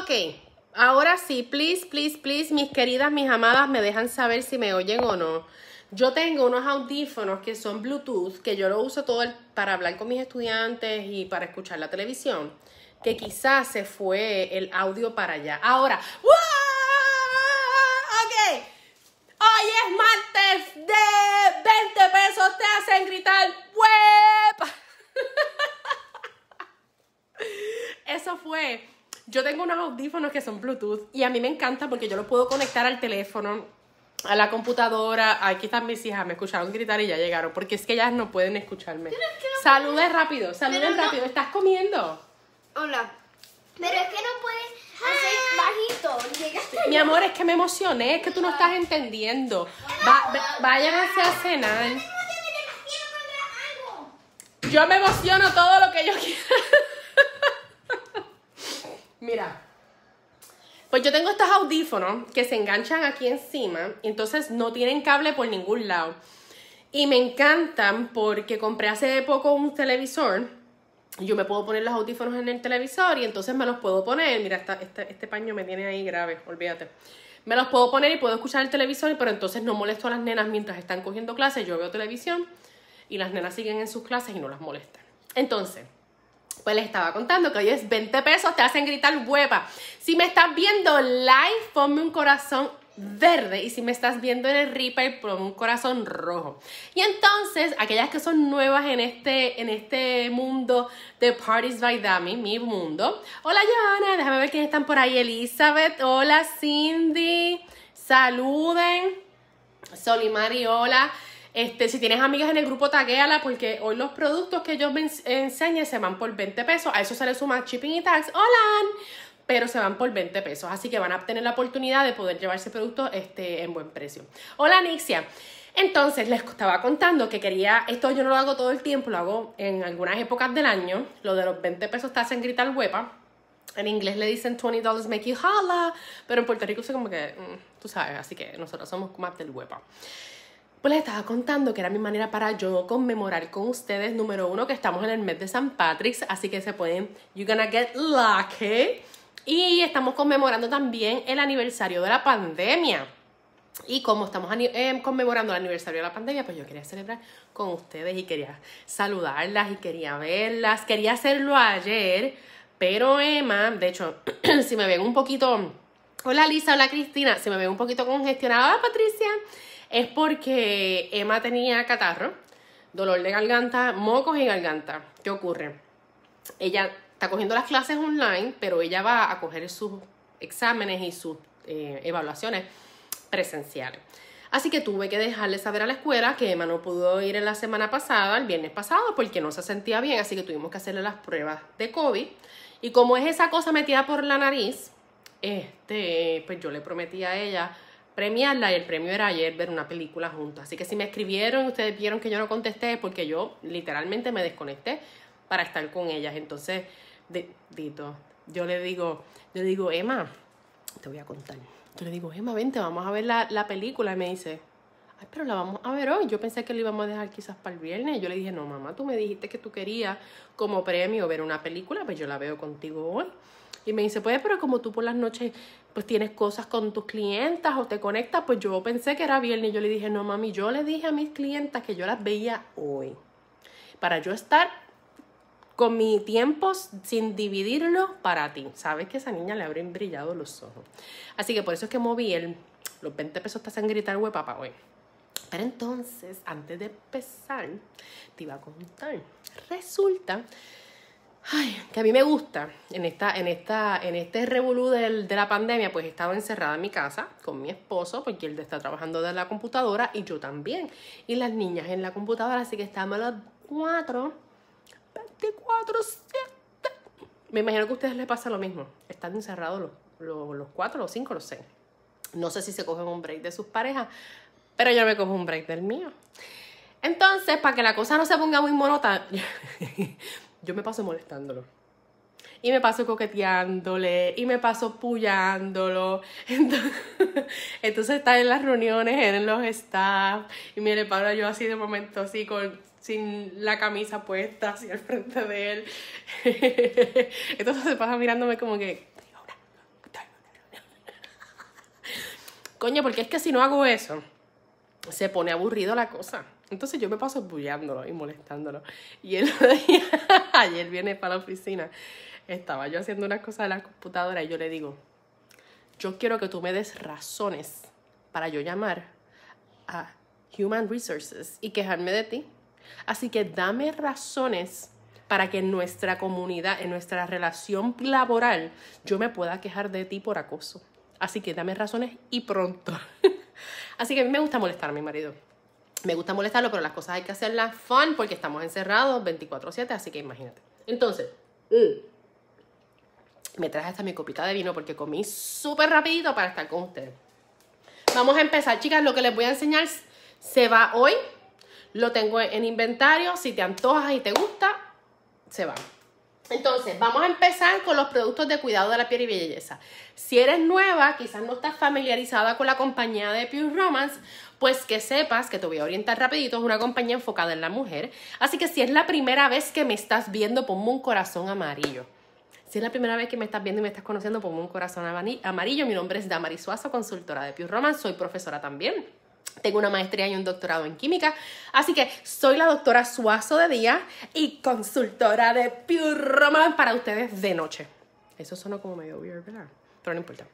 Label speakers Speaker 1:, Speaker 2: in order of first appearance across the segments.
Speaker 1: Ok, ahora sí, please, please, please, mis queridas, mis amadas, me dejan saber si me oyen o no. Yo tengo unos audífonos que son Bluetooth, que yo lo uso todo el, para hablar con mis estudiantes y para escuchar la televisión, que quizás se fue el audio para allá. Ahora, ok, hoy es martes de 20 pesos, te hacen gritar, ¡web! Eso fue yo tengo unos audífonos que son Bluetooth y a mí me encanta porque yo los puedo conectar al teléfono, a la computadora. Aquí están mis hijas, me escucharon gritar y ya llegaron porque es que ellas no pueden escucharme. saluden rápido, saluden rápido. ¿Estás comiendo? Hola. Pero es que no puedes ah. bajito. Mi amor, es que me emocioné, es que tú no estás entendiendo. Vayan váyanse a cenar. Yo me emociono todo lo que yo quiera. Mira, pues yo tengo estos audífonos que se enganchan aquí encima, entonces no tienen cable por ningún lado. Y me encantan porque compré hace poco un televisor. Yo me puedo poner los audífonos en el televisor y entonces me los puedo poner. Mira, este, este paño me tiene ahí grave, olvídate. Me los puedo poner y puedo escuchar el televisor, pero entonces no molesto a las nenas mientras están cogiendo clases. Yo veo televisión y las nenas siguen en sus clases y no las molestan. Entonces, pues les estaba contando que hoy es 20 pesos, te hacen gritar hueva. Si me estás viendo live, ponme un corazón verde y si me estás viendo en el Reaper, ponme un corazón rojo. Y entonces, aquellas que son nuevas en este, en este mundo de Parties by Dami, mi mundo. Hola Joana. déjame ver quiénes están por ahí. Elizabeth, hola Cindy, saluden. Solimari, hola. Este, si tienes amigas en el grupo, taguéala porque hoy los productos que yo me enseñe se van por 20 pesos. A eso se le suma shipping y tax. ¡Hola! pero se van por 20 pesos, así que van a tener la oportunidad de poder llevarse productos este, en buen precio. Hola Nixia. Entonces les estaba contando que quería, esto yo no lo hago todo el tiempo, lo hago en algunas épocas del año, lo de los 20 pesos te hacen gritar huepa. En inglés le dicen $20 make you holla, pero en Puerto Rico se como que, mm, tú sabes, así que nosotros somos más del huepa. Pues les estaba contando que era mi manera para yo conmemorar con ustedes, número uno, que estamos en el mes de San Patrick's, así que se pueden, you're gonna get lucky. Y estamos conmemorando también el aniversario de la pandemia. Y como estamos eh, conmemorando el aniversario de la pandemia, pues yo quería celebrar con ustedes y quería saludarlas y quería verlas. Quería hacerlo ayer, pero Emma, de hecho, si me ven un poquito... Hola Lisa, hola Cristina, si me ven un poquito congestionada, hola Patricia es porque Emma tenía catarro, dolor de garganta, mocos y garganta. ¿Qué ocurre? Ella está cogiendo las clases online, pero ella va a coger sus exámenes y sus eh, evaluaciones presenciales. Así que tuve que dejarle saber a la escuela que Emma no pudo ir la semana pasada, el viernes pasado, porque no se sentía bien, así que tuvimos que hacerle las pruebas de COVID. Y como es esa cosa metida por la nariz, este, pues yo le prometí a ella premiarla y el premio era ayer ver una película juntos. Así que si me escribieron ustedes vieron que yo no contesté porque yo literalmente me desconecté para estar con ellas. Entonces, Dito, yo le digo, yo le digo, Emma, te voy a contar. Yo le digo, Emma, vente, vamos a ver la, la película. Y me dice, ay, pero la vamos a ver hoy. Yo pensé que lo íbamos a dejar quizás para el viernes. Yo le dije, no, mamá, tú me dijiste que tú querías como premio ver una película, pues yo la veo contigo hoy. Y me dice, pues, pero como tú por las noches pues tienes cosas con tus clientas o te conectas, pues yo pensé que era viernes. Y yo le dije, no, mami, yo le dije a mis clientas que yo las veía hoy. Para yo estar con mi tiempo sin dividirlo para ti. Sabes que esa niña le habrían brillado los ojos. Así que por eso es que moví el, los 20 pesos te hacen gritar, güey, papá, güey. Pero entonces, antes de empezar, te iba a contar. Resulta ay, que a mí me gusta, en, esta, en, esta, en este revolú del, de la pandemia, pues he estado encerrada en mi casa con mi esposo, porque él está trabajando de la computadora y yo también. Y las niñas en la computadora, así que estamos a las 4, 24, 7. Me imagino que a ustedes les pasa lo mismo. Están encerrados los, los, 4, los 5, los 6. No sé si se cogen un break de sus parejas, pero yo me cojo un break del mío. Entonces, para que la cosa no se ponga muy monótona, yo me paso molestándolo. Y me paso coqueteándole, y me paso puyándolo, Entonces, está en las reuniones, en los staff, y mire, paro yo así de momento, así con sin la camisa puesta así al frente de él. Entonces se pasa mirándome como que... Coño, porque es que si no hago eso, se pone aburrido la cosa. Entonces yo me paso bullándolo y molestándolo. Y él ayer viene para la oficina. Estaba yo haciendo unas cosas en la computadora y yo le digo, yo quiero que tú me des razones para yo llamar a Human Resources y quejarme de ti. Así que dame razones para que en nuestra comunidad, en nuestra relación laboral, yo me pueda quejar de ti por acoso. Así que dame razones y pronto. Así que a mí me gusta molestar a mi marido me gusta molestarlo, pero las cosas hay que hacerlas fun porque estamos encerrados 24/7, así que imagínate. Entonces, mm, me traje hasta mi copita de vino porque comí súper rapidito para estar con ustedes. Vamos a empezar, chicas, lo que les voy a enseñar se va hoy. Lo tengo en inventario, si te antojas y te gusta, se va. Entonces, vamos a empezar con los productos de cuidado de la piel y belleza. Si eres nueva, quizás no estás familiarizada con la compañía de Pure Romance, pues que sepas que te voy a orientar rapidito, es una compañía enfocada en la mujer. Así que si es la primera vez que me estás viendo, ponme un corazón amarillo. Si es la primera vez que me estás viendo y me estás conociendo, ponme un corazón amarillo. Mi nombre es Damari Suazo, consultora de Pure Roman, soy profesora también. Tengo una maestría y un doctorado en química. Así que soy la doctora Suazo de día y consultora de Pure Roman para ustedes de noche. Eso suena como medio weird, Pero no importa.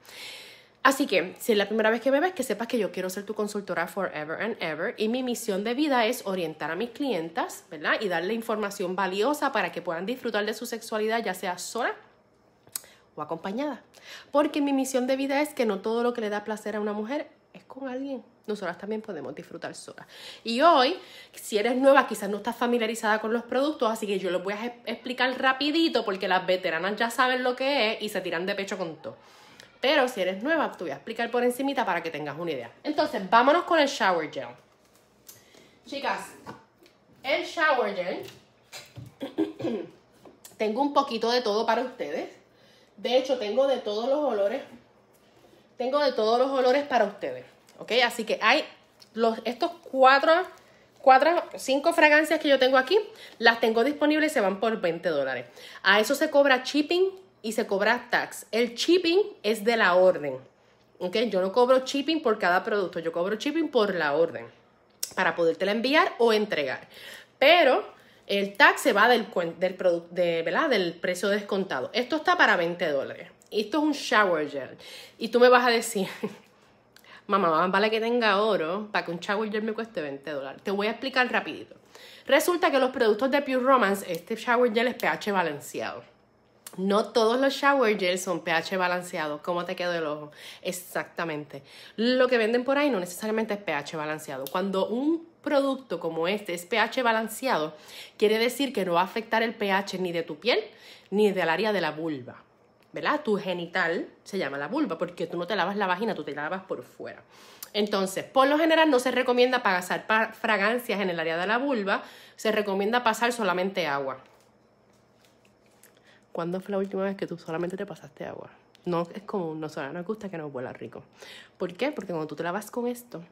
Speaker 1: Así que, si es la primera vez que me ves, que sepas que yo quiero ser tu consultora forever and ever y mi misión de vida es orientar a mis clientas, ¿verdad? Y darle información valiosa para que puedan disfrutar de su sexualidad, ya sea sola o acompañada. Porque mi misión de vida es que no todo lo que le da placer a una mujer es con alguien. Nosotras también podemos disfrutar solas. Y hoy, si eres nueva, quizás no estás familiarizada con los productos, así que yo los voy a explicar rapidito porque las veteranas ya saben lo que es y se tiran de pecho con todo. Pero si eres nueva, te voy a explicar por encimita para que tengas una idea. Entonces, vámonos con el shower gel. Chicas, el shower gel. tengo un poquito de todo para ustedes. De hecho, tengo de todos los olores. Tengo de todos los olores para ustedes. ¿Ok? Así que hay los, estos cuatro, cuatro, cinco fragancias que yo tengo aquí. Las tengo disponibles y se van por 20 dólares. A eso se cobra shipping y se cobra tax. El shipping es de la orden. Yo no cobro shipping por cada producto, yo cobro shipping por la orden para podértela enviar o entregar. Pero el tax se va del, del, de, ¿verdad? del precio descontado. Esto está para 20 dólares. Esto es un shower gel. Y tú me vas a decir, mamá, vale que tenga oro para que un shower gel me cueste 20 dólares. Te voy a explicar rapidito. Resulta que los productos de Pure Romance, este shower gel es pH balanceado. No todos los shower gels son pH balanceado. ¿Cómo te quedó el ojo? Exactamente. Lo que venden por ahí no necesariamente es pH balanceado. Cuando un producto como este es pH balanceado, quiere decir que no va a afectar el pH ni de tu piel ni del área de la vulva. ¿Verdad? Tu genital se llama la vulva porque tú no te lavas la vagina, tú te lavas por fuera. Entonces, por lo general no se recomienda pasar fragancias en el área de la vulva, se recomienda pasar solamente agua. ¿Cuándo fue la última vez que tú solamente te pasaste agua? No es común, nosotros nos gusta que nos huela rico. ¿Por qué? Porque cuando tú te lavas con esto,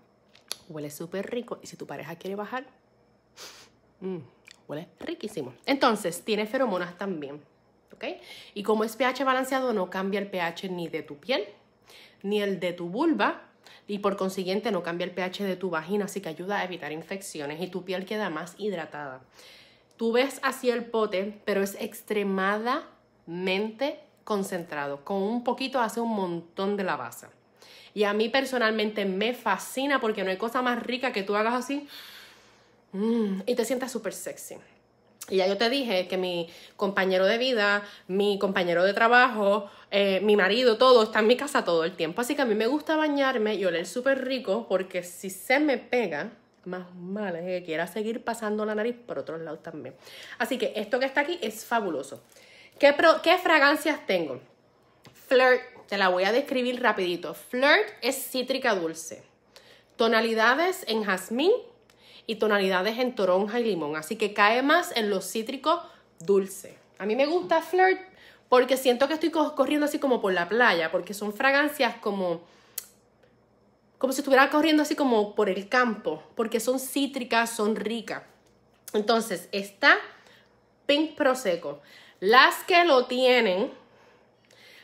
Speaker 1: huele súper rico y si tu pareja quiere bajar, mm, huele riquísimo. Entonces, tiene feromonas también, ¿ok? Y como es pH balanceado, no cambia el pH ni de tu piel, ni el de tu vulva, y por consiguiente no cambia el pH de tu vagina, así que ayuda a evitar infecciones y tu piel queda más hidratada. Tú ves así el pote, pero es extremadamente concentrado. Con un poquito hace un montón de la base. Y a mí personalmente me fascina porque no hay cosa más rica que tú hagas así mm, y te sientas súper sexy. Y ya yo te dije que mi compañero de vida, mi compañero de trabajo, eh, mi marido, todo está en mi casa todo el tiempo. Así que a mí me gusta bañarme y oler súper rico porque si se me pega, más mal que quiera seguir pasando la nariz por otros lados también. Así que esto que está aquí es fabuloso. ¿Qué, fragancias tengo? Flirt, te la voy a describir rapidito. Flirt es cítrica dulce. Tonalidades en jazmín y tonalidades en toronja y limón. Así que cae más en los cítricos dulce. A mí me gusta Flirt porque siento que estoy corriendo así como por la playa, porque son fragancias como como si estuviera corriendo así como por el campo, porque son cítricas, son ricas. Entonces, está Pink Prosecco. Las que lo tienen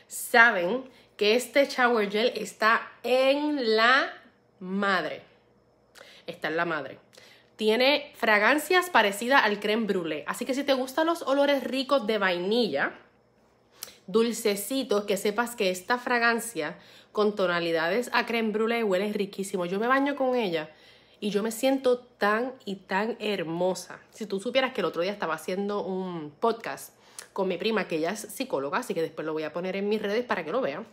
Speaker 1: saben que este shower gel está en la madre. Está en la madre. Tiene fragancias parecidas al creme brulee. Así que si te gustan los olores ricos de vainilla, dulcecitos, que sepas que esta fragancia con tonalidades a creme brulee, huele riquísimo. Yo me baño con ella y yo me siento tan y tan hermosa. Si tú supieras que el otro día estaba haciendo un podcast con mi prima, que ella es psicóloga, así que después lo voy a poner en mis redes para que lo vean.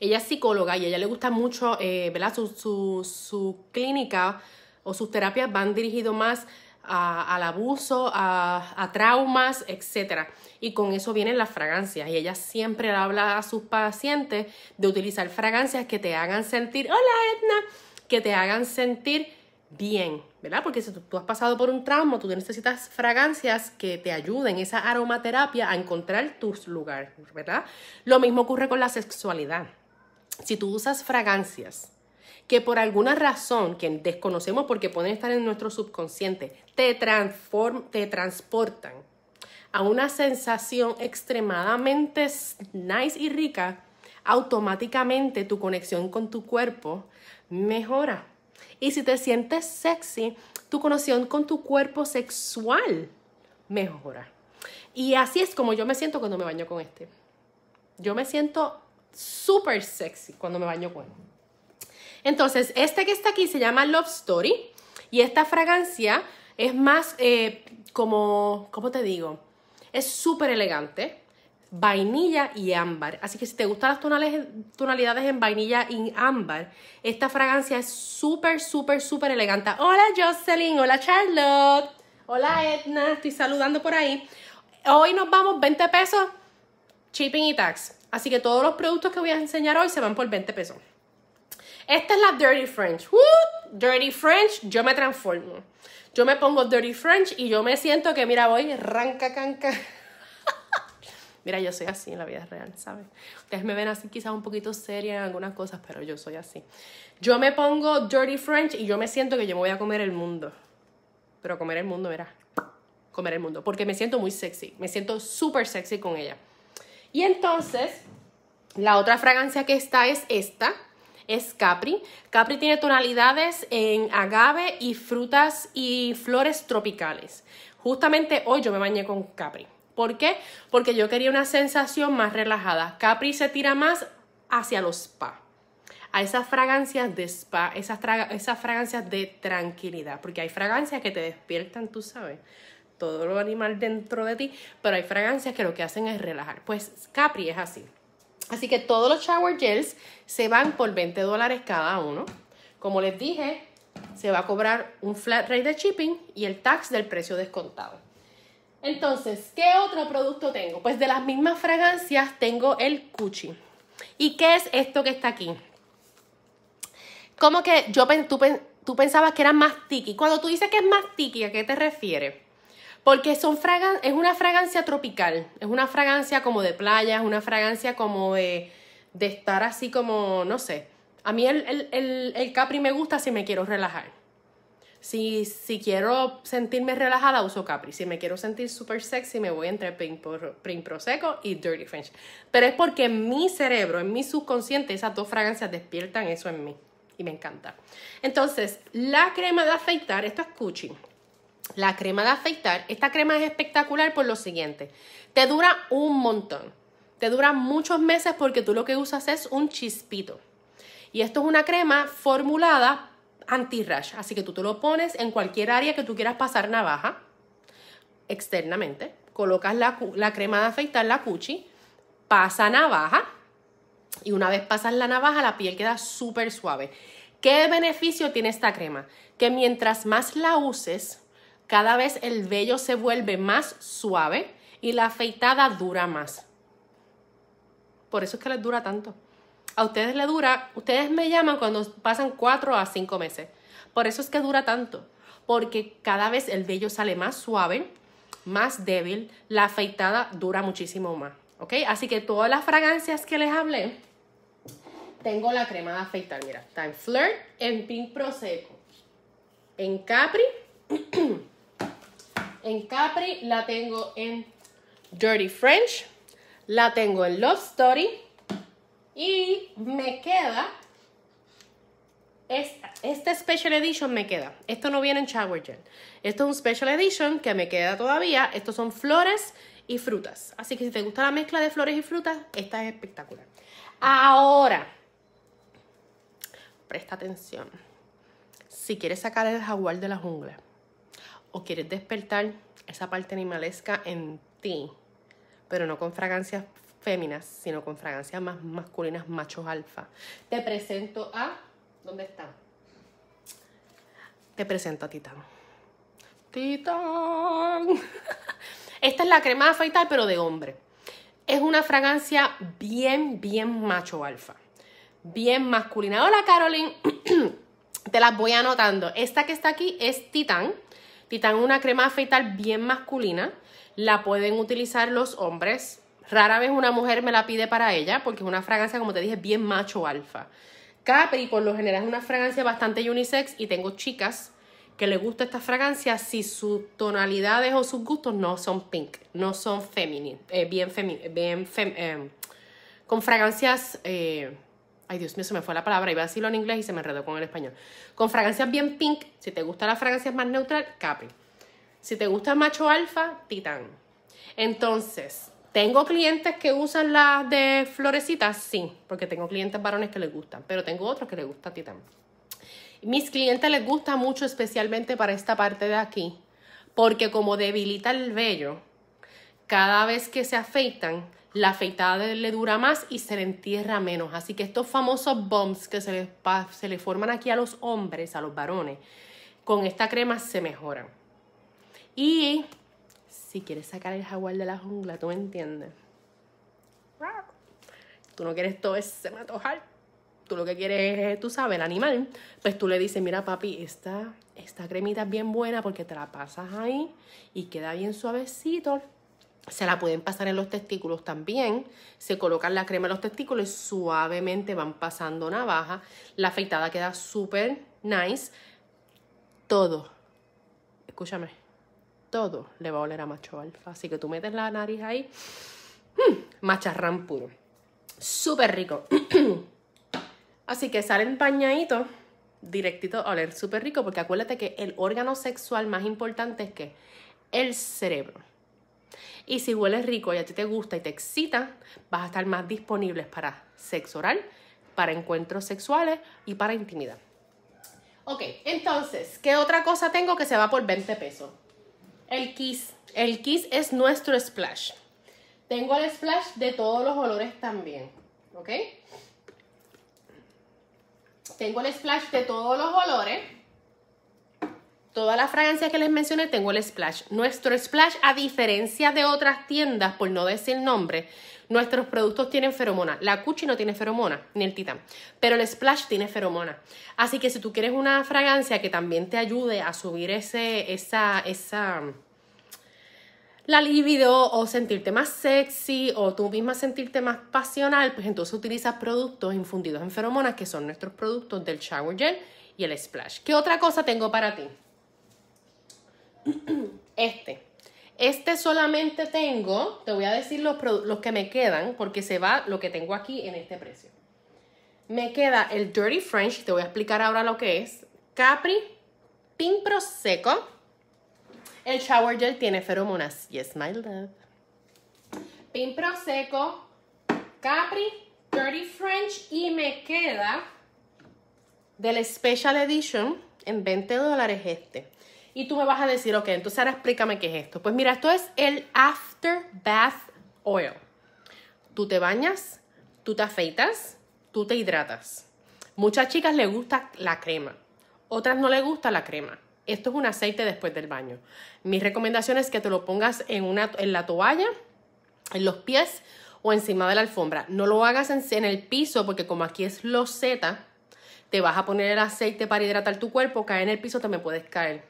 Speaker 1: Ella es psicóloga y a ella le gusta mucho, eh, ¿verdad? Su, su clínica o sus terapias van dirigido más al abuso, a, traumas, etc. Y con eso vienen las fragancias. Y ella siempre habla a sus pacientes de utilizar fragancias que te hagan sentir, hola Edna, que te hagan sentir bien, ¿verdad? Porque si tú, tú has pasado por un trauma, tú necesitas fragancias que te ayuden, esa aromaterapia, a encontrar tu lugar, ¿verdad? Lo mismo ocurre con la sexualidad. Si tú usas fragancias, que por alguna razón que desconocemos porque pueden estar en nuestro subconsciente, te, te transportan a una sensación extremadamente nice y rica, automáticamente tu conexión con tu cuerpo mejora. Y si te sientes sexy, tu conexión con tu cuerpo sexual mejora. Y así es como yo me siento cuando me baño con este. Yo me siento súper sexy cuando me baño con este. Entonces, este que está aquí se llama Love Story y esta fragancia es más eh, como, ¿cómo te digo? Es súper elegante, vainilla y ámbar. Así que si te gustan las tonalidades en vainilla y ámbar, esta fragancia es súper, súper, súper elegante. Hola Jocelyn, hola Charlotte, hola Edna, estoy saludando por ahí. Hoy nos vamos 20 pesos, shipping y tax. Así que todos los productos que voy a enseñar hoy se van por 20 pesos. Esta es la Dirty French. Dirty French, yo me transformo. Yo me pongo Dirty French y yo me siento que, mira, voy ranca canca. mira, yo soy así en la vida real, ¿sabes? Ustedes me ven así quizás un poquito seria en algunas cosas, pero yo soy así. Yo me pongo Dirty French y yo me siento que yo me voy a comer el mundo. Pero comer el mundo, era comer el mundo. Porque me siento muy sexy, me siento súper sexy con ella. Y entonces, la otra fragancia que está es esta, es Capri. Capri tiene tonalidades en agave y frutas y flores tropicales. Justamente hoy yo me bañé con Capri. ¿Por qué? Porque yo quería una sensación más relajada. Capri se tira más hacia los spa a esas fragancias de spa, esas, esas, fragancias de tranquilidad, porque hay fragancias que te despiertan, tú sabes, todo lo animal dentro de ti, pero hay fragancias que lo que hacen es relajar. Pues Capri es así. Así que todos los shower gels se van por 20 dólares cada uno. Como les dije, se va a cobrar un flat rate de shipping y el tax del precio descontado. Entonces, ¿qué otro producto tengo? Pues de las mismas fragancias tengo el Cuchi. ¿Y qué es esto que está aquí? Como que yo tú, tú pensabas que era más tiki. Cuando tú dices que es más tiki, ¿a qué te refieres? Porque son fragan es una fragancia tropical, es una fragancia como de playa, es una fragancia como de, estar así como, no sé. A mí el, Capri me gusta si me quiero relajar. Si, si quiero sentirme relajada, uso Capri. Si me quiero sentir super sexy, me voy entre Prim Prosecco y Dirty French. Pero es porque en mi cerebro, en mi subconsciente, esas dos fragancias despiertan eso en mí. Y me encanta. Entonces, la crema de afeitar, esto es la crema de afeitar, esta crema es espectacular por lo siguiente, te dura un montón, te dura muchos meses porque tú lo que usas es un chispito. Y esto es una crema formulada anti rush así que tú te lo pones en cualquier área que tú quieras pasar navaja externamente, colocas la, la crema de afeitar, la cuchi, pasa navaja y una vez pasas la navaja la piel queda súper suave. ¿Qué beneficio tiene esta crema? Que mientras más la uses, cada vez el vello se vuelve más suave y la afeitada dura más. Por eso es que les dura tanto. A ustedes les dura, ustedes me llaman cuando pasan cuatro a cinco meses. Por eso es que dura tanto. Porque cada vez el vello sale más suave, más débil, la afeitada dura muchísimo más. ¿Ok? Así que todas las fragancias que les hablé, tengo la crema de afeitar. Mira, está en Flirt, en Pink Prosecco, en Capri. en Capri, la tengo en Dirty French, la tengo en Love Story y me queda esta, este Special Edition me queda. Esto no viene en Shower Gel. Esto es un Special Edition que me queda todavía. Estos son flores y frutas. Así que si te gusta la mezcla de flores y frutas, esta es espectacular. Ahora, presta atención. Si quieres sacar el jaguar de la jungla, o quieres despertar esa parte animalesca en ti, pero no con fragancias féminas, sino con fragancias más masculinas, machos alfa. Te presento a... ¿Dónde está? Te presento a Titán. Titán. Esta es la crema de afeitar, pero de hombre. Es una fragancia bien, bien macho alfa. Bien masculina. Hola, Caroline. Te las voy anotando. Esta que está aquí es Titán. Titan es una crema afeital bien masculina. La pueden utilizar los hombres. Rara vez una mujer me la pide para ella porque es una fragancia, como te dije, bien macho alfa. Capri por lo general es una fragancia bastante unisex y tengo chicas que les gusta esta fragancia si sus tonalidades o sus gustos no son pink, no son feminine, eh, bien, femi eh, con fragancias... Eh, ay Dios mío, se me fue la palabra, iba a decirlo en inglés y se me enredó con el español. Con fragancias bien pink, si te gusta la fragancia más neutral, Capri. Si te gusta macho alfa, titán. Entonces, ¿tengo clientes que usan las de florecitas? Sí, porque tengo clientes varones que les gustan, pero tengo otros que les gusta titán. Mis clientes les gusta mucho, especialmente para esta parte de aquí, porque como debilita el vello, cada vez que se afeitan, la afeitada le dura más y se le entierra menos. Así que estos famosos bumps que se le forman aquí a los hombres, a los varones, con esta crema se mejoran. Y si quieres sacar el jaguar de la jungla, tú me entiendes. Tú no quieres todo ese matojar. Tú lo que quieres es, tú sabes, el animal. Pues tú le dices, mira papi, esta, esta cremita es bien buena porque te la pasas ahí y queda bien suavecito se la pueden pasar en los testículos también. Se colocan la crema en los testículos y suavemente van pasando navaja. La afeitada queda súper nice. Todo, escúchame, todo le va a oler a macho alfa. Así que tú metes la nariz ahí, mm, macharrán puro. Súper rico. Así que salen bañaditos directito a oler súper rico porque acuérdate que el órgano sexual más importante es que el cerebro. Y si huele rico y a ti te gusta y te excita, vas a estar más disponibles para sexo oral, para encuentros sexuales y para intimidad. Ok, entonces, ¿qué otra cosa tengo que se va por 20 pesos? El Kiss. El Kiss es nuestro splash. Tengo el splash de todos los olores también. ¿Ok? Tengo el splash de todos los olores. Todas las fragancias que les mencioné tengo el splash. Nuestro splash, a diferencia de otras tiendas, por no decir nombre, nuestros productos tienen feromona. La Cuchi no tiene feromona, ni el Titan, pero el splash tiene feromona. Así que si tú quieres una fragancia que también te ayude a subir ese, esa, esa, la libido o sentirte más sexy o tú misma sentirte más pasional, pues entonces utilizas productos infundidos en feromonas que son nuestros productos del shower gel y el splash. ¿Qué otra cosa tengo para ti? Este. Este solamente tengo, te voy a decir los, que me quedan porque se va lo que tengo aquí en este precio. Me queda el Dirty French, te voy a explicar ahora lo que es. Capri, Pink Prosecco. El Shower Gel tiene feromonas. Yes, my love. Pink Prosecco, Capri, Dirty French y me queda del Special Edition en 20 dólares este. Y tú me vas a decir, ok, entonces ahora explícame qué es esto. Pues mira, esto es el After Bath Oil. Tú te bañas, tú te afeitas, tú te hidratas. Muchas chicas les gusta la crema, otras no les gusta la crema. Esto es un aceite después del baño. Mi recomendación es que te lo pongas en, una, en la toalla, en los pies o encima de la alfombra. No lo hagas en, en el piso porque como aquí es Z, te vas a poner el aceite para hidratar tu cuerpo, cae en el piso, te puedes caer.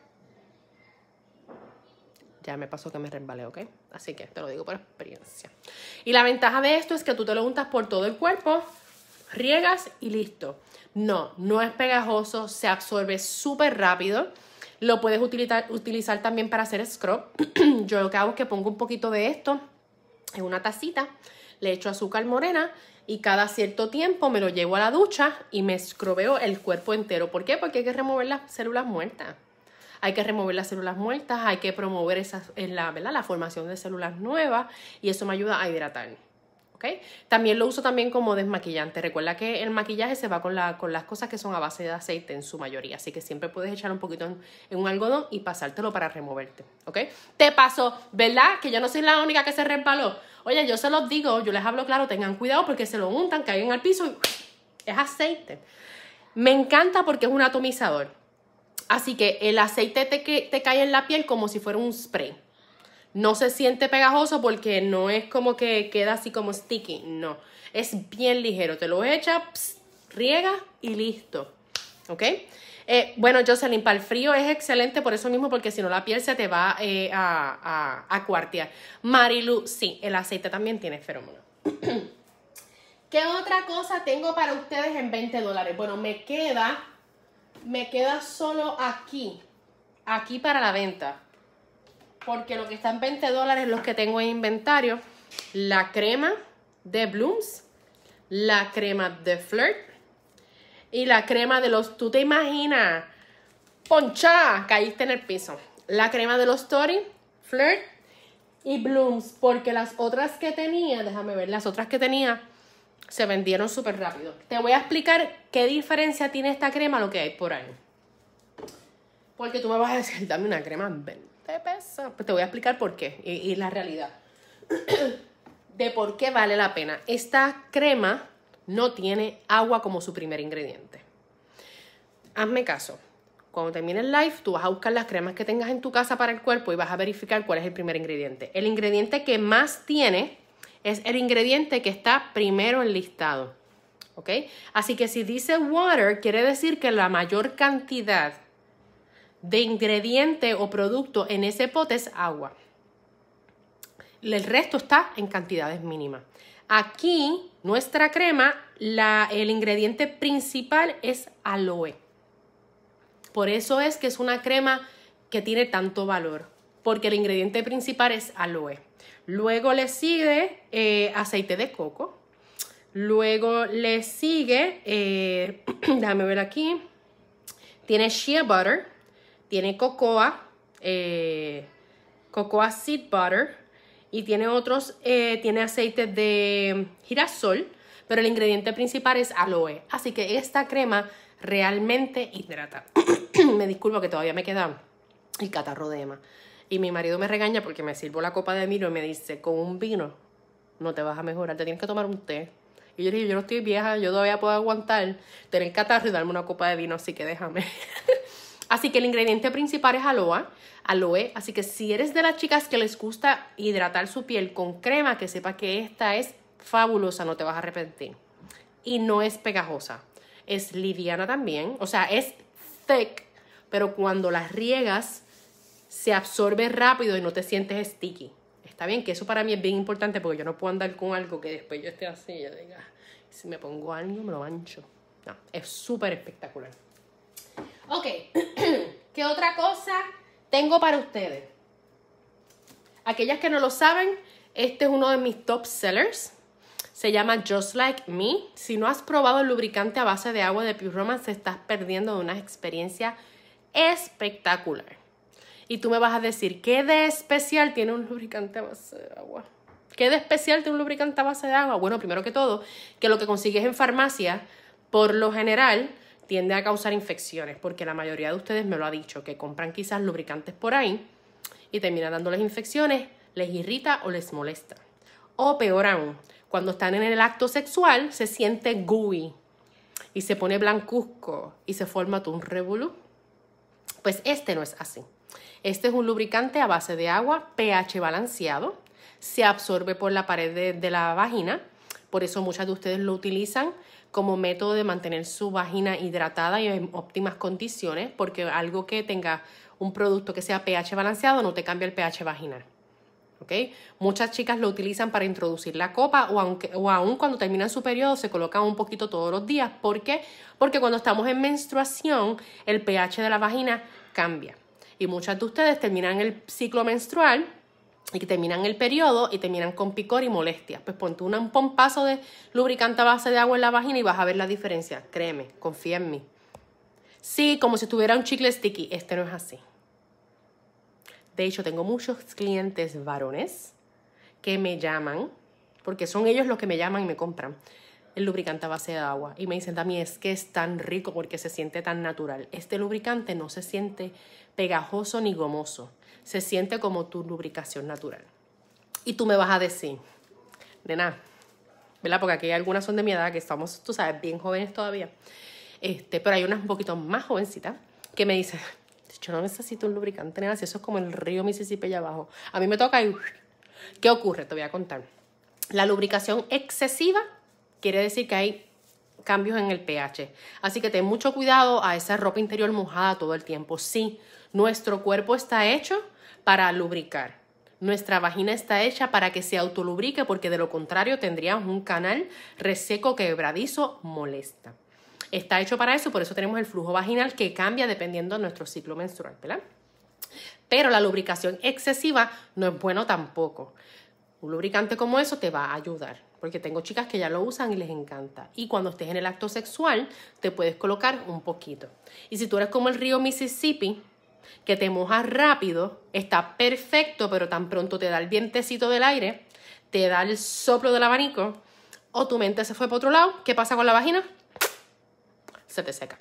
Speaker 1: Ya me pasó que me resbalé, ¿ok? Así que te lo digo por experiencia. Y la ventaja de esto es que tú te lo untas por todo el cuerpo, riegas y listo. No, no es pegajoso, se absorbe súper rápido. Lo puedes utilizar, también para hacer scrub. Yo lo que hago es que pongo un poquito de esto en una tacita, le echo azúcar morena y cada cierto tiempo me lo llevo a la ducha y me escrobeo el cuerpo entero. ¿Por qué? Porque hay que remover las células muertas hay que remover las células muertas, hay que promover esas, la, ¿verdad? la formación de células nuevas y eso me ayuda a hidratarme, ¿Okay? También lo uso también como desmaquillante. Recuerda que el maquillaje se va con, con, las cosas que son a base de aceite en su mayoría, así que siempre puedes echar un poquito en, un algodón y pasártelo para removerte, ¿ok? Te paso, ¿verdad? Que yo no soy la única que se resbaló. Oye, yo se los digo, yo les hablo claro, tengan cuidado porque se lo untan, caen al piso y es aceite. Me encanta porque es un atomizador. Así que el aceite te, cae en la piel como si fuera un spray. No se siente pegajoso porque no es como que queda así como sticky, no. Es bien ligero, te lo echas, riega y listo. ¿Ok? Eh, bueno, bueno, se limpa el frío es excelente por eso mismo, porque si no la piel se te va eh, a, cuartear. Marilu, sí, el aceite también tiene feromonas. ¿Qué otra cosa tengo para ustedes en 20 dólares? Bueno, me queda me queda solo aquí, aquí para la venta. Porque lo que está en 20 dólares, los que tengo en inventario, la crema de Blooms, la crema de Flirt y la crema de los... ¿Tú te imaginas? Poncha, caíste en el piso. La crema de los Tori, Flirt y Blooms. Porque las otras que tenía, déjame ver, las otras que tenía se vendieron súper rápido. Te voy a explicar qué diferencia tiene esta crema lo que hay por ahí. Porque tú me vas a decir, dame una crema 20 pesos. Pues te voy a explicar por qué y, y la realidad. de por qué vale la pena. Esta crema no tiene agua como su primer ingrediente. Hazme caso. Cuando termine el live, tú vas a buscar las cremas que tengas en tu casa para el cuerpo y vas a verificar cuál es el primer ingrediente. El ingrediente que más tiene es el ingrediente que está primero enlistado. ¿Ok? Así que si dice water, quiere decir que la mayor cantidad de ingrediente o producto en ese pot es agua. El resto está en cantidades mínimas. Aquí, nuestra crema, la, el ingrediente principal es aloe. Por eso es que es una crema que tiene tanto valor, porque el ingrediente principal es aloe. Luego le sigue eh, aceite de coco. Luego le sigue, eh, déjame ver aquí, tiene shea butter, tiene cocoa, eh, cocoa seed butter y tiene otros, tiene aceite de girasol, pero el ingrediente principal es aloe. Así que esta crema realmente hidrata. me disculpo que todavía me queda el catarro de Emma. Y mi marido me regaña porque me sirvo la copa de vino y me dice, con un vino no te vas a mejorar, te tienes que tomar un té. Y yo le dije, yo no estoy vieja, yo todavía puedo aguantar tener catarro y darme una copa de vino, así que déjame. así que el ingrediente principal es aloe, aloe, así que si eres de las chicas que les gusta hidratar su piel con crema, que sepa que esta es fabulosa, no te vas a arrepentir. Y no es pegajosa, es liviana también, o sea, es thick, pero cuando las riegas se absorbe rápido y no te sientes sticky. Está bien que eso para mí es bien importante porque yo no puedo andar con algo que después yo esté así y diga, si me pongo algo me lo mancho. No, es súper espectacular. Ok, ¿qué otra cosa tengo para ustedes? Aquellas que no lo saben, este es uno de mis top sellers. Se llama Just Like Me. Si no has probado el lubricante a base de agua de Pure se estás perdiendo de una experiencia espectacular. Y tú me vas a decir, ¿qué de especial tiene un lubricante a base de agua? ¿Qué de especial tiene un lubricante a base de agua? Bueno, primero que todo, que lo que consigues en farmacia, por lo general, tiende a causar infecciones, porque la mayoría de ustedes me lo ha dicho, que compran quizás lubricantes por ahí y termina dándoles infecciones, les irrita o les molesta. O peor aún, cuando están en el acto sexual, se siente gooey y se pone blancuzco y se forma un revolú. Pues este no es así. Este es un lubricante a base de agua, pH balanceado, se absorbe por la pared de, la vagina, por eso muchas de ustedes lo utilizan como método de mantener su vagina hidratada y en óptimas condiciones, porque algo que tenga un producto que sea pH balanceado no te cambia el pH vaginal. Muchas chicas lo utilizan para introducir la copa o, o aún cuando terminan su periodo se colocan un poquito todos los días. ¿Por qué? Porque cuando estamos en menstruación el pH de la vagina cambia. Y muchas de ustedes terminan el ciclo menstrual y terminan el periodo y terminan con picor y molestias. Pues ponte un pompazo de lubricante a base de agua en la vagina y vas a ver la diferencia. Créeme, confía en mí. Sí, como si tuviera un chicle sticky. Este no es así. De hecho, tengo muchos clientes varones que me llaman, porque son ellos los que me llaman y me compran el lubricante a base de agua. Y me dicen también, es que es tan rico porque se siente tan natural. Este lubricante no se siente pegajoso ni gomoso. Se siente como tu lubricación natural. Y tú me vas a decir, nena, ¿verdad? Porque aquí hay algunas son de mi edad, que estamos, tú sabes, bien jóvenes todavía. Este, pero hay unas un poquito más jovencitas que me dicen, yo no necesito un lubricante, nena, si eso es como el río Mississippi allá abajo. A mí me toca y... ¿Qué ocurre? Te voy a contar. La lubricación excesiva quiere decir que hay cambios en el pH. Así que ten mucho cuidado a esa ropa interior mojada todo el tiempo. Sí, nuestro cuerpo está hecho para lubricar. Nuestra vagina está hecha para que se autolubrique porque de lo contrario tendríamos un canal reseco, quebradizo, molesta. Está hecho para eso, por eso tenemos el flujo vaginal que cambia dependiendo de nuestro ciclo menstrual, Pero la lubricación excesiva no es bueno tampoco. Un lubricante como eso te va a ayudar porque tengo chicas que ya lo usan y les encanta. Y cuando estés en el acto sexual, te puedes colocar un poquito. Y si tú eres como el río Mississippi, que te mojas rápido, está perfecto, pero tan pronto te da el dientecito del aire, te da el soplo del abanico, o tu mente se fue para otro lado, ¿qué pasa con la vagina? Se te seca.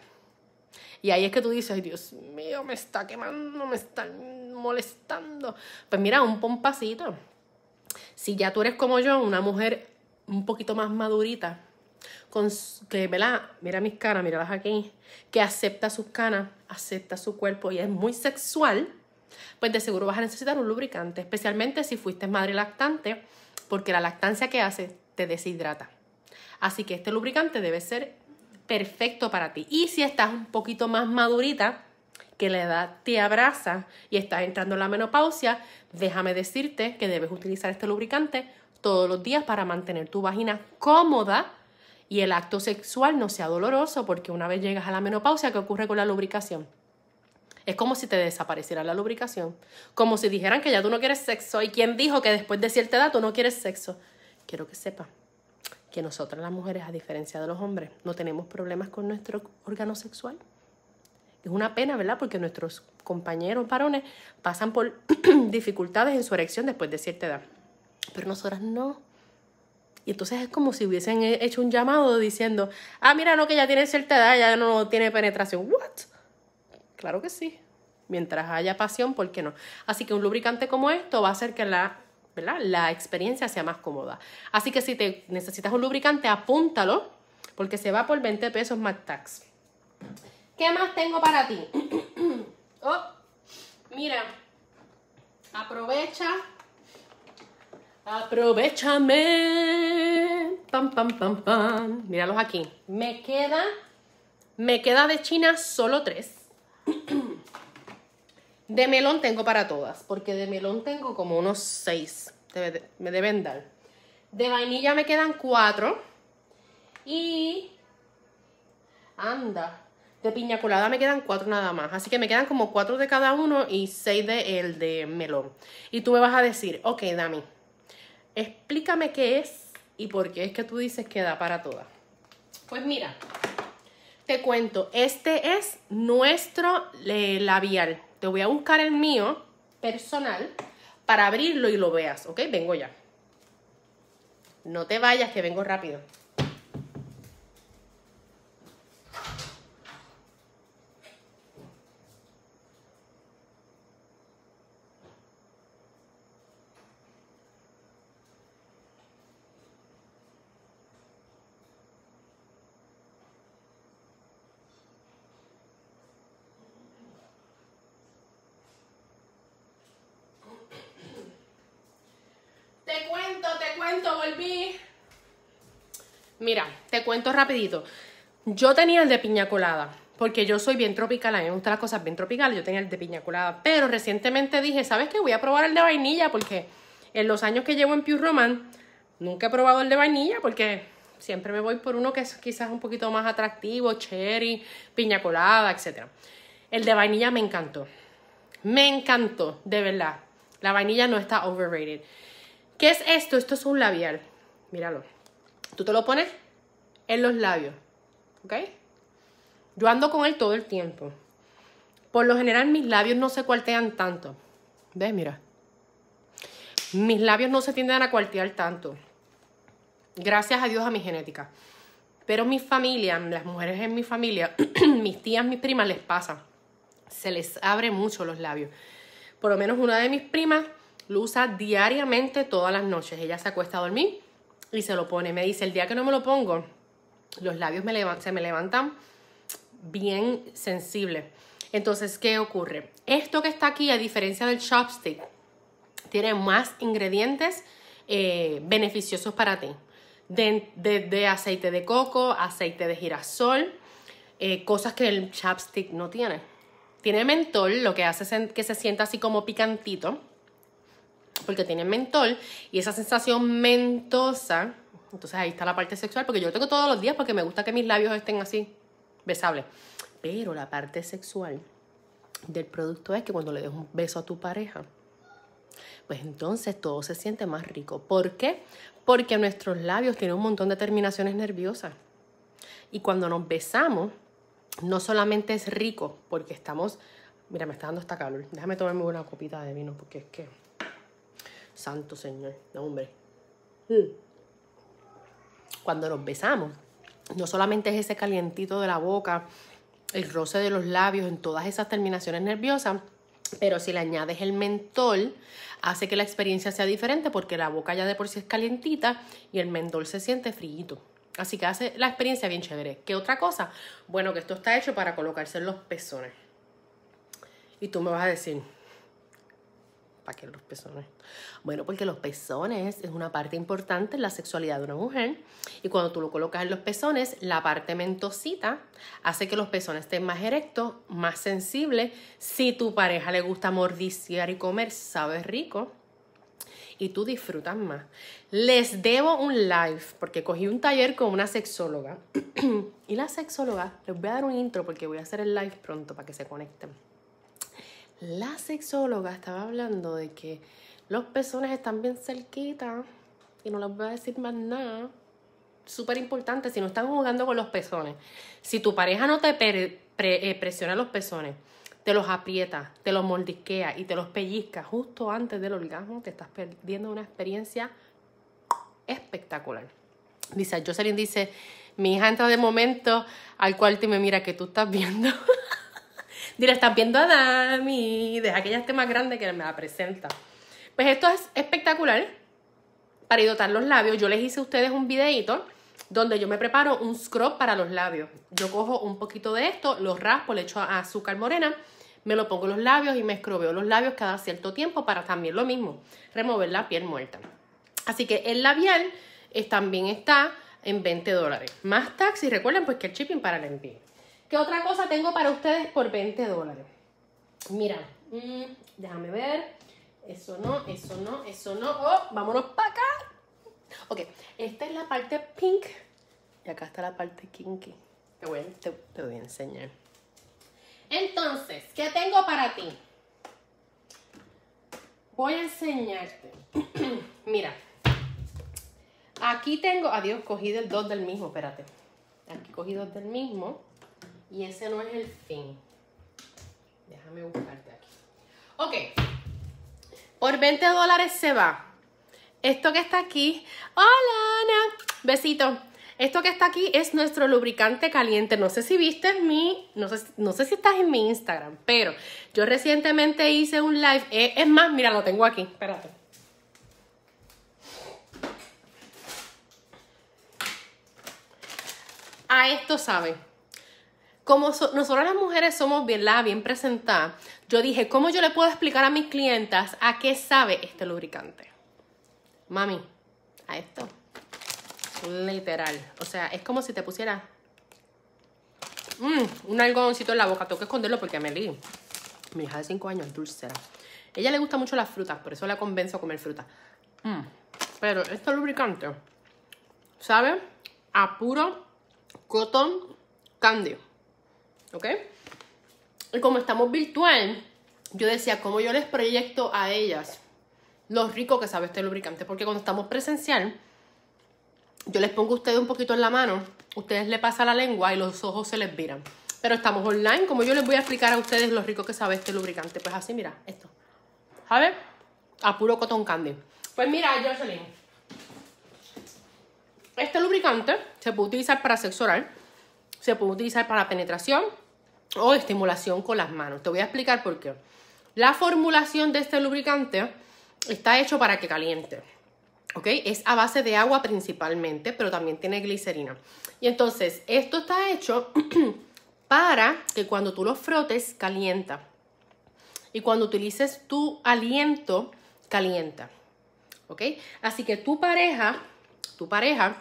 Speaker 1: Y ahí es que tú dices, Dios mío, me está quemando, me está molestando. Pues mira, un pompacito. Si ya tú eres como yo, una mujer un poquito más madurita, con, que, ¿verdad? Mira mis canas, míralas aquí, que acepta sus canas, acepta su cuerpo y es muy sexual, pues de seguro vas a necesitar un lubricante, especialmente si fuiste madre lactante, porque la lactancia que hace te deshidrata. Así que este lubricante debe ser perfecto para ti. Y si estás un poquito más madurita, que la edad te abraza y estás entrando en la menopausia, déjame decirte que debes utilizar este lubricante todos los días para mantener tu vagina cómoda y el acto sexual no sea doloroso porque una vez llegas a la menopausia, ¿qué ocurre con la lubricación? Es como si te desapareciera la lubricación, como si dijeran que ya tú no quieres sexo y quién dijo que después de cierta edad tú no quieres sexo. Quiero que sepas que nosotras las mujeres, a diferencia de los hombres, no tenemos problemas con nuestro órgano sexual. Es una pena, ¿verdad? Porque nuestros compañeros varones pasan por dificultades en su erección después de cierta edad pero nosotras no. Y entonces es como si hubiesen hecho un llamado diciendo, ah, mira, no, que ya tiene cierta edad, ya no tiene penetración. ¿What? Claro que sí. Mientras haya pasión, ¿por qué no? Así que un lubricante como esto va a hacer que la, la experiencia sea más cómoda. Así que si te necesitas un lubricante, apúntalo, porque se va por 20 pesos más tax. ¿Qué más tengo para ti? oh, mira, aprovecha Aprovechame. Pam, pam, pam, pam. Míralos aquí. Me queda. Me queda de China solo tres. De melón tengo para todas. Porque de melón tengo como unos seis. me deben dar. De vainilla me quedan cuatro. Y. Anda. De piña colada me quedan cuatro nada más. Así que me quedan como cuatro de cada uno y seis de el de melón. Y tú me vas a decir, ok, Dami Explícame qué es y por qué es que tú dices que da para todas. Pues mira, te cuento, este es nuestro eh, labial. Te voy a buscar el mío personal para abrirlo y lo veas, ¿ok? Vengo ya. No te vayas, que vengo rápido. volví. Mira, te cuento rapidito. Yo tenía el de piña colada, porque yo soy bien tropical, a mí me gustan las cosas bien tropicales, yo tenía el de piña colada, pero recientemente dije, ¿sabes qué? Voy a probar el de vainilla, porque en los años que llevo en Pew Roman, nunca he probado el de vainilla, porque siempre me voy por uno que es quizás un poquito más atractivo, cherry, piña colada, etc. El de vainilla me encantó, me encantó, de verdad. La vainilla no está overrated. ¿Qué es esto? Esto es un labial. Míralo. Tú te lo pones en los labios. ¿Ok? Yo ando con él todo el tiempo. Por lo general mis labios no se cuartean tanto. ¿Ves? Mira. Mis labios no se tienden a cuartear tanto. Gracias a Dios a mi genética. Pero mi familia, las mujeres en mi familia, mis tías, mis primas les pasa. Se les abre mucho los labios. Por lo menos una de mis primas lo usa diariamente todas las noches. Ella se acuesta a dormir y se lo pone. Me dice, el día que no me lo pongo, los labios se me levantan bien sensibles. Entonces, ¿qué ocurre? Esto que está aquí, a diferencia del chapstick tiene más ingredientes eh, beneficiosos para ti. De, aceite de coco, aceite de girasol, eh, cosas que el chapstick no tiene. Tiene mentol, lo que hace que se sienta así como picantito porque tiene mentol y esa sensación mentosa. Entonces ahí está la parte sexual, porque yo lo tengo todos los días porque me gusta que mis labios estén así, besables. Pero la parte sexual del producto es que cuando le des un beso a tu pareja, pues entonces todo se siente más rico. ¿Por qué? Porque nuestros labios tienen un montón de terminaciones nerviosas. Y cuando nos besamos, no solamente es rico, porque estamos... Mira, me está dando esta calor. Déjame tomarme una copita de vino, porque es que... Santo Señor, no, hombre. Hmm. Cuando nos besamos, no solamente es ese calientito de la boca, el roce de los labios en todas esas terminaciones nerviosas, pero si le añades el mentol, hace que la experiencia sea diferente porque la boca ya de por sí es calientita y el mentol se siente frío. Así que hace la experiencia bien chévere. ¿Qué otra cosa? Bueno, que esto está hecho para colocarse en los pezones. Y tú me vas a decir, ¿Para los pezones? Bueno, porque los pezones es una parte importante en la sexualidad de una mujer. Y cuando tú lo colocas en los pezones, la parte mentosita hace que los pezones estén más erectos, más sensibles. Si tu pareja le gusta mordiciar y comer, sabe rico y tú disfrutas más. Les debo un live porque cogí un taller con una sexóloga y la sexóloga, les voy a dar un intro porque voy a hacer el live pronto para que se conecten la sexóloga estaba hablando de que los pezones están bien cerquita y no les voy a decir más nada. Súper importante, si no están jugando con los pezones, si tu pareja no te eh, presiona los pezones, te los aprieta, te los mordisquea y te los pellizca justo antes del orgasmo, te estás perdiendo una experiencia espectacular. Dice, Jocelyn dice, mi hija entra de momento al cual te me mira que tú estás viendo. Dile, estás viendo a Dami, deja que ella esté más grande que me la presenta. Pues esto es espectacular para hidratar los labios. Yo les hice a ustedes un videito donde yo me preparo un scrub para los labios. Yo cojo un poquito de esto, lo raspo, le echo azúcar morena, me lo pongo en los labios y me escrobeo los labios cada cierto tiempo para también lo mismo, remover la piel muerta. Así que el labial eh, también está en 20 dólares. Más taxi, recuerden pues que el shipping para el envío. ¿Qué otra cosa tengo para ustedes por 20 dólares? Mira, mm, déjame ver. Eso no, eso no, eso no. Oh, vámonos para acá. Ok, esta es la parte pink. Y acá está la parte kinky. Te voy, a enseñar. Entonces, ¿qué tengo para ti? Voy a enseñarte. Mira. Aquí tengo, adiós, cogí del 2 del mismo, espérate. Aquí cogí dos del mismo. Y ese no es el fin. Déjame buscarte aquí. Ok. Por 20 dólares se va. Esto que está aquí. Hola, Ana. Besito. Esto que está aquí es nuestro lubricante caliente. No sé si viste mi, no sé, no sé si estás en mi Instagram, pero yo recientemente hice un live. Eh, es más, mira, lo tengo aquí. Espérate. A esto saben como nosotras nosotros las mujeres somos bien, la, bien presentadas, yo dije, ¿cómo yo le puedo explicar a mis clientas a qué sabe este lubricante? Mami, a esto. Literal. O sea, es como si te pusiera mm, un algodoncito en la boca. Tengo que esconderlo porque me lío. Mi hija de 5 años Dulce. dulcera. Ella le gusta mucho las frutas, por eso la convenzo a comer fruta. Mm. pero este lubricante, ¿sabe? A puro cotton candy. ¿ok? Y como estamos virtual, yo decía, como yo les proyecto a ellas lo rico que sabe este lubricante? Porque cuando estamos presencial, yo les pongo a ustedes un poquito en la mano, ustedes le pasan la lengua y los ojos se les viran. Pero estamos online, como yo les voy a explicar a ustedes lo rico que sabe este lubricante. Pues así, mira, esto. ¿Sabes? A puro cotón candy. Pues mira, Jocelyn. Este lubricante se puede utilizar para sexo oral, se puede utilizar para penetración, o estimulación con las manos. Te voy a explicar por qué. La formulación de este lubricante está hecho para que caliente. ¿Ok? Es a base de agua principalmente, pero también tiene glicerina. Y entonces, esto está hecho para que cuando tú lo frotes, calienta. Y cuando utilices tu aliento, calienta. ¿Ok? Así que tu pareja, tu pareja,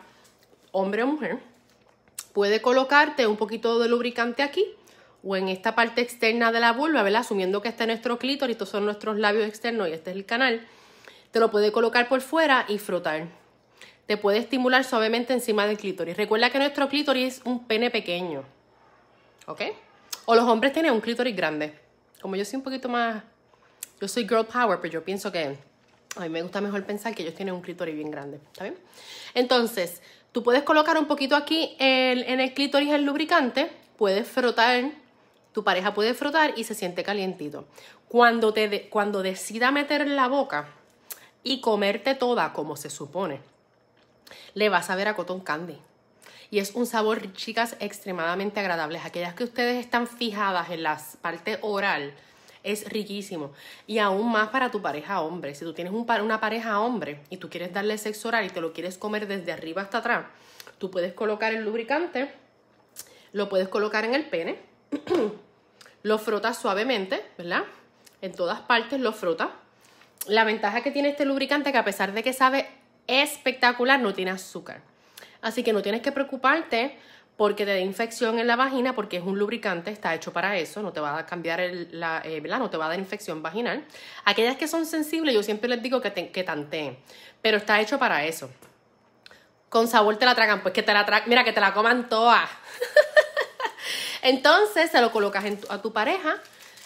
Speaker 1: hombre o mujer, puede colocarte un poquito de lubricante aquí o en esta parte externa de la vulva, ¿verdad? Asumiendo que este es nuestro clítoris, estos son nuestros labios externos y este es el canal, te lo puede colocar por fuera y frotar. Te puede estimular suavemente encima del clítoris. Recuerda que nuestro clítoris es un pene pequeño, ¿ok? O los hombres tienen un clítoris grande. Como yo soy un poquito más, yo soy girl power, pero pues yo pienso que a mí me gusta mejor pensar que ellos tienen un clítoris bien grande, ¿está bien? Entonces, tú puedes colocar un poquito aquí en el clítoris el lubricante, puedes frotar tu pareja puede frotar y se siente calientito. Cuando, te cuando decida meter la boca y comerte toda como se supone, le vas a ver a cotton candy. Y es un sabor, chicas, extremadamente agradable. Aquellas que ustedes están fijadas en la parte oral, es riquísimo. Y aún más para tu pareja hombre. Si tú tienes una pareja hombre y tú quieres darle sexo oral y te lo quieres comer desde arriba hasta atrás, tú puedes colocar el lubricante, lo puedes colocar en el pene. Lo frota suavemente, ¿verdad? En todas partes lo frota. La ventaja que tiene este lubricante es que a pesar de que sabe espectacular, no tiene azúcar. Así que no tienes que preocuparte porque te dé infección en la vagina, porque es un lubricante, está hecho para eso, no te va a cambiar la, eh, ¿verdad? No te va a dar infección vaginal. Aquellas que son sensibles, yo siempre les digo que, que tanteen, pero está hecho para eso. Con sabor te la tragan, pues que te la tragan, mira, que te la coman toda. Entonces se lo colocas a tu pareja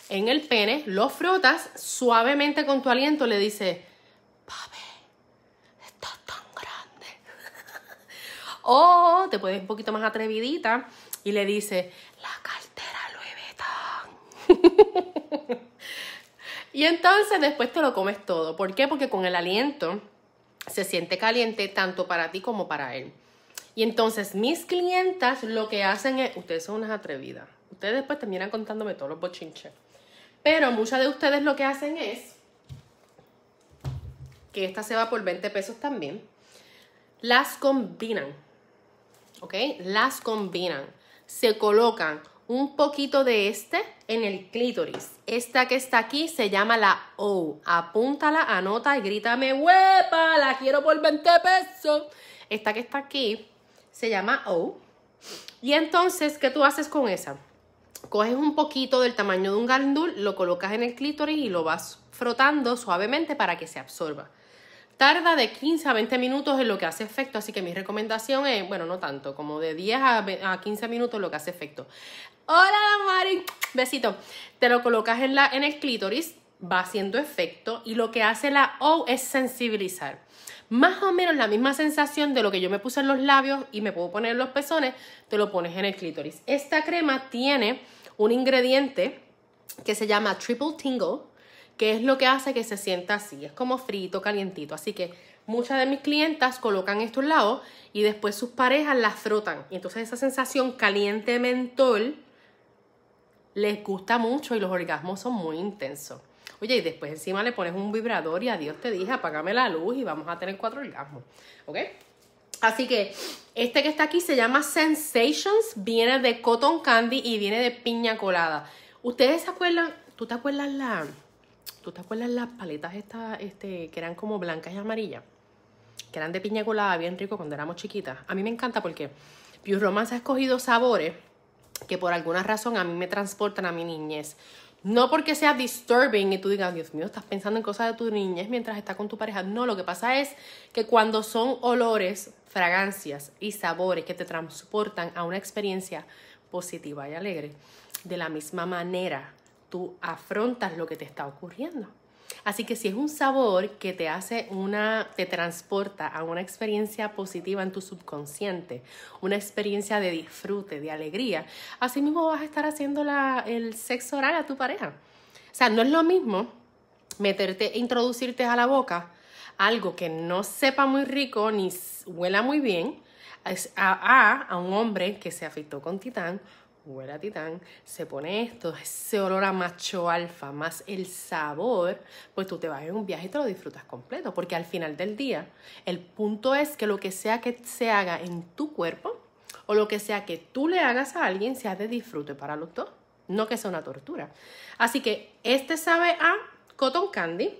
Speaker 1: en el pene, lo frotas suavemente con tu aliento, le dices, papi, estás tan grande. o te puedes un poquito más atrevidita y le dices, la cartera he Vuitton. y entonces después te lo comes todo. ¿Por qué? Porque con el aliento se siente caliente tanto para ti como para él. Y entonces mis clientas lo que hacen es, ustedes son unas atrevidas, ustedes después terminan contándome todos los bochinches, pero muchas de ustedes lo que hacen es, que esta se va por 20 pesos también, las combinan, ¿ok? Las combinan, se colocan un poquito de este en el clítoris. Esta que está aquí se llama la O. Apúntala, anota y grítame, huepa, la quiero por 20 pesos. Esta que está aquí se llama O. Y entonces, ¿qué tú haces con esa? Coges un poquito del tamaño de un gandul, lo colocas en el clítoris y lo vas frotando suavemente para que se absorba. Tarda de 15 a 20 minutos en lo que hace efecto, así que mi recomendación es, bueno, no tanto, como de 10 a 15 minutos lo que hace efecto. Hola, Mari, besito. Te lo colocas en, la, en el clítoris, va haciendo efecto y lo que hace la O es sensibilizar más o menos la misma sensación de lo que yo me puse en los labios y me puedo poner en los pezones, te lo pones en el clítoris. Esta crema tiene un ingrediente que se llama triple tingle, que es lo que hace que se sienta así, es como frito, calientito, así que muchas de mis clientas colocan estos lados y después sus parejas las frotan. Y entonces esa sensación caliente mentol les gusta mucho y los orgasmos son muy intensos. Oye, y después encima le pones un vibrador y a Dios te dije, apágame la luz y vamos a tener cuatro orgasmos. ¿Ok? Así que este que está aquí se llama Sensations, viene de cotton candy y viene de piña colada. ¿Ustedes se acuerdan? ¿Tú te acuerdas la, ¿tú te acuerdas las paletas estas este, que eran como blancas y amarillas? Que eran de piña colada, bien rico cuando éramos chiquitas. A mí me encanta porque Pure Romance ha escogido sabores que por alguna razón a mí me transportan a mi niñez. No porque sea disturbing y tú digas, Dios mío, estás pensando en cosas de tu niñez mientras estás con tu pareja. No, lo que pasa es que cuando son olores, fragancias y sabores que te transportan a una experiencia positiva y alegre, de la misma manera tú afrontas lo que te está ocurriendo. Así que si es un sabor que te hace una, te transporta a una experiencia positiva en tu subconsciente, una experiencia de disfrute, de alegría, así mismo vas a estar haciendo la, el sexo oral a tu pareja. O sea, no es lo mismo meterte e introducirte a la boca algo que no sepa muy rico ni huela muy bien a, a un hombre que se afectó con titán huele titán, se pone esto, ese olor a macho alfa, más el sabor, pues tú te vas en un viaje y te lo disfrutas completo, porque al final del día, el punto es que lo que sea que se haga en tu cuerpo, o lo que sea que tú le hagas a alguien, sea de disfrute para los dos, no que sea una tortura. Así que este sabe a cotton candy,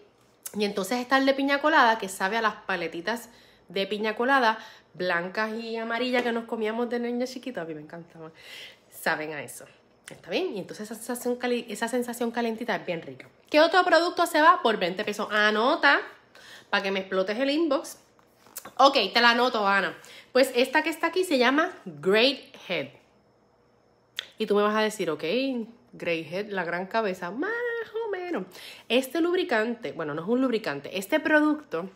Speaker 1: y entonces está el de piña colada, que sabe a las paletitas de piña colada, blancas y amarillas que nos comíamos de niña chiquita, a mí me encantaban saben a eso. ¿Está bien? Y entonces esa sensación, esa sensación calentita es bien rica. ¿Qué otro producto se va? Por 20 pesos. Anota para que me explotes el inbox. Ok, te la anoto, Ana. Pues esta que está aquí se llama Great Head. Y tú me vas a decir, ok, Great Head, la gran cabeza, más o menos. Este lubricante, bueno, no es un lubricante, este producto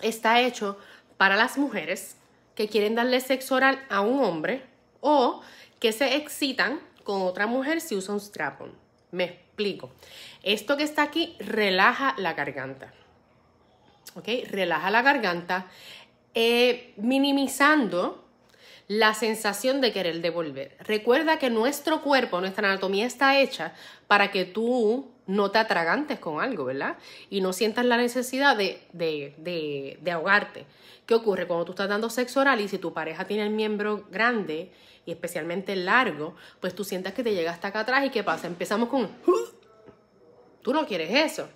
Speaker 1: está hecho para las mujeres que quieren darle sexo oral a un hombre o que se excitan con otra mujer si usa un strap-on. Me explico. Esto que está aquí relaja la garganta. ¿Ok? Relaja la garganta, eh, minimizando la sensación de querer devolver. Recuerda que nuestro cuerpo, nuestra anatomía está hecha para que tú no te atragantes con algo, ¿verdad? Y no sientas la necesidad de, de, de, de ahogarte. ¿Qué ocurre cuando tú estás dando sexo oral y si tu pareja tiene el miembro grande y especialmente largo, pues tú sientas que te llega hasta acá atrás y ¿qué pasa? Empezamos con... Tú no quieres eso.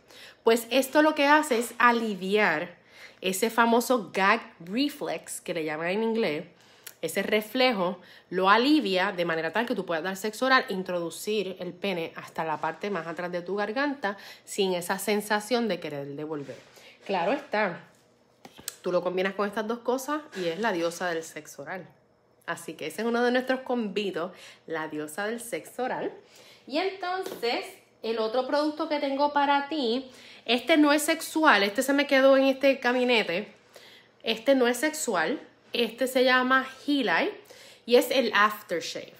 Speaker 1: Pues esto lo que hace es aliviar ese famoso gag reflex que le llaman en inglés, ese reflejo lo alivia de manera tal que tú puedas dar sexo oral, introducir el pene hasta la parte más atrás de tu garganta sin esa sensación de querer devolver. Claro está, tú lo combinas con estas dos cosas y es la diosa del sexo oral. Así que ese es uno de nuestros convidos, la diosa del sexo oral. Y entonces, el otro producto que tengo para ti, este no es sexual, este se me quedó en este caminete. Este no es sexual, este se llama Gilai y es el aftershave.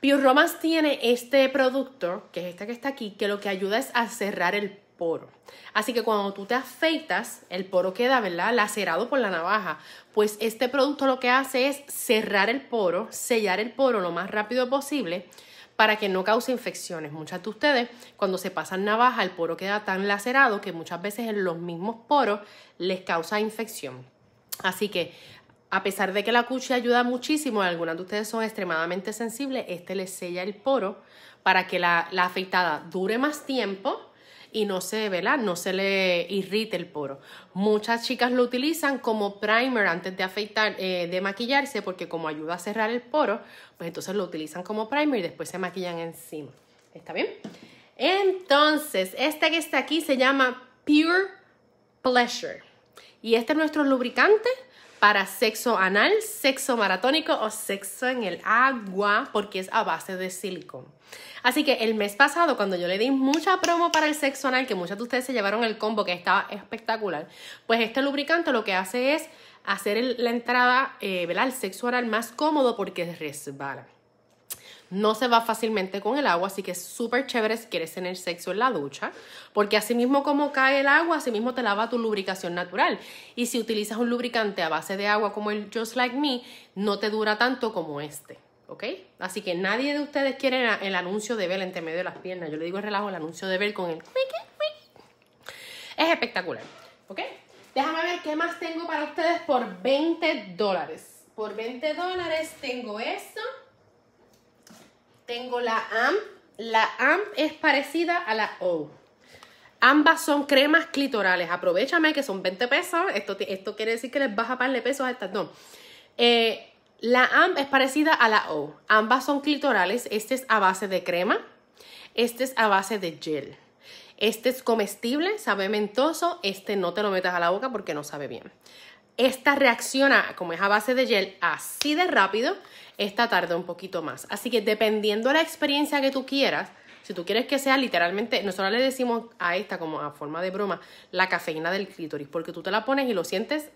Speaker 1: Pure Romance tiene este producto, que es este que está aquí, que lo que ayuda es a cerrar el poro. Así que cuando tú te afeitas, el poro queda, ¿verdad? Lacerado por la navaja. Pues este producto lo que hace es cerrar el poro, sellar el poro lo más rápido posible para que no cause infecciones. Muchas de ustedes, cuando se pasan navaja, el poro queda tan lacerado que muchas veces en los mismos poros les causa infección. Así que a pesar de que la cuchilla ayuda muchísimo, algunas de ustedes son extremadamente sensibles, este les sella el poro para que la, la afeitada dure más tiempo y no se, ¿verdad? No se le irrite el poro. Muchas chicas lo utilizan como primer antes de afeitar, eh, de maquillarse, porque como ayuda a cerrar el poro, pues entonces lo utilizan como primer y después se maquillan encima. ¿Está bien? Entonces, este que está aquí se llama Pure Pleasure. Y este es nuestro lubricante para sexo anal, sexo maratónico o sexo en el agua, porque es a base de silicón. Así que el mes pasado, cuando yo le di mucha promo para el sexo anal, que muchas de ustedes se llevaron el combo que estaba espectacular, pues este lubricante lo que hace es hacer la entrada, El eh, sexo anal más cómodo porque resbala. No se va fácilmente con el agua, así que es súper chévere si quieres tener sexo en la ducha, porque así mismo como cae el agua, así mismo te lava tu lubricación natural. Y si utilizas un lubricante a base de agua como el Just Like Me, no te dura tanto como este. ¿Ok? Así que nadie de ustedes quiere el anuncio de Bell entre medio de las piernas. Yo le digo el relajo, el anuncio de Bell con el... Es espectacular. ¿Ok? Déjame ver qué más tengo para ustedes por 20 dólares. Por 20 dólares tengo esto. Tengo la AMP. La AMP es parecida a la O. Ambas son cremas clitorales. Aprovechame que son 20 pesos. Esto, esto quiere decir que les vas a pagarle pesos a estas dos. Eh, la AMP es parecida a la O. Ambas son clitorales. Este es a base de crema. Este es a base de gel. Este es comestible, sabe mentoso. Este no te lo metas a la boca porque no sabe bien. Esta reacciona, como es a base de gel, así de rápido. Esta tarda un poquito más. Así que dependiendo de la experiencia que tú quieras, si tú quieres que sea literalmente, nosotros le decimos a esta como a forma de broma, la cafeína del clítoris, porque tú te la pones y lo sientes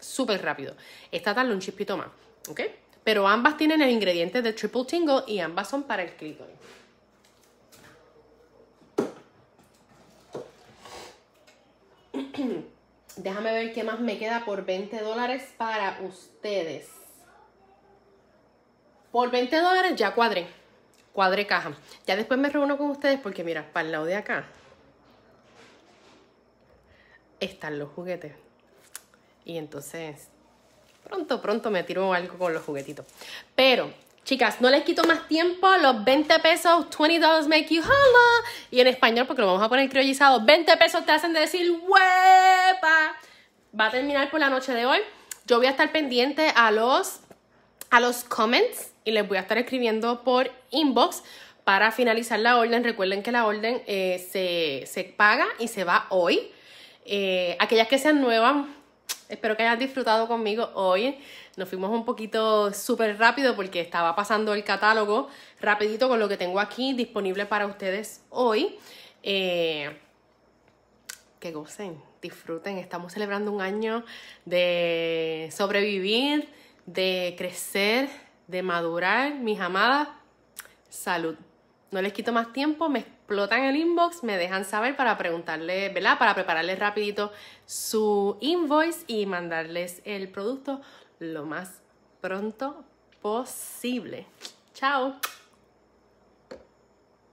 Speaker 1: súper rápido. Esta tarda un chispito más. ¿ok? Pero ambas tienen el ingrediente de Triple Tingle y ambas son para el clítoris. Déjame ver qué más me queda por 20 dólares para ustedes. Por 20 dólares ya cuadré. Cuadré caja. Ya después me reúno con ustedes porque mira, para el lado de acá están los juguetes. Y entonces pronto, pronto me tiro algo con los juguetitos. Pero, chicas, no les quito más tiempo. Los 20 pesos, 20 dollars make you holla. Y en español, porque lo vamos a poner criollizado, 20 pesos te hacen decir huepa. Va a terminar por la noche de hoy. Yo voy a estar pendiente a los, a los comments y les voy a estar escribiendo por inbox para finalizar la orden. Recuerden que la orden eh, se, paga y se va hoy. Eh, aquellas que sean nuevas, Espero que hayan disfrutado conmigo hoy. Nos fuimos un poquito súper rápido porque estaba pasando el catálogo rapidito con lo que tengo aquí disponible para ustedes hoy. Eh, que gocen, disfruten. Estamos celebrando un año de sobrevivir, de crecer, de madurar. Mis amadas, salud. No les quito más tiempo. Me explotan el inbox, me dejan saber para preguntarle, ¿verdad? Para prepararles rapidito su invoice y mandarles el producto lo más pronto posible. Chao.